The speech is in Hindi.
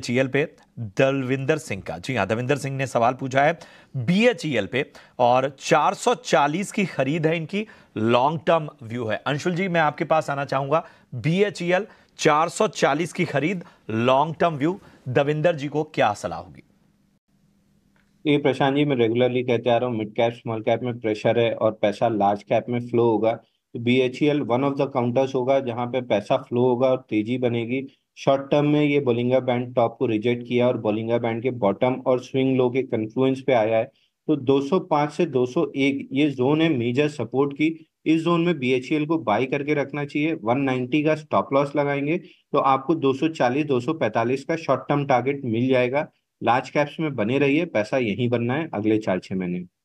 बीएचईएल e पे दलविंदर सिंह का जी हाँ दविंदर सिंह ने सवाल पूछा है बीएचईएल e पे और 440 की खरीद है इनकी लॉन्ग टर्म व्यू है अंशुल जी मैं आपके पास आना चाहूंगा बीएचईएल e 440 की खरीद long term view Davinder ji को क्या सलाह होगी ये प्रशांत जी मैं रेगुलरली कहते आ रहा हूँ मिड कैप स्मॉल कैप में प्रेशर है और पैसा लार्ज कैप में फ्लो होगा तो B H E L one of the counters होगा जहाँ पे पैसा फ्लो होगा और तेजी बनेगी शॉर्ट टर्म में ये बोलिंगा बैंड टॉप को रिजेक्ट किया और बोलिंगा बैंड के बॉटम और स्विंग लो के कन्फ्लुएंस पे आया है तो 205 से 201 ये जोन है मेजर सपोर्ट की इस जोन में बी e को बाई करके रखना चाहिए 190 का स्टॉप लॉस लगाएंगे तो आपको 240 245 का शॉर्ट टर्म टारगेट मिल जाएगा लार्ज कैप्स में बने रहिए पैसा यहीं बनना है अगले चार छः महीने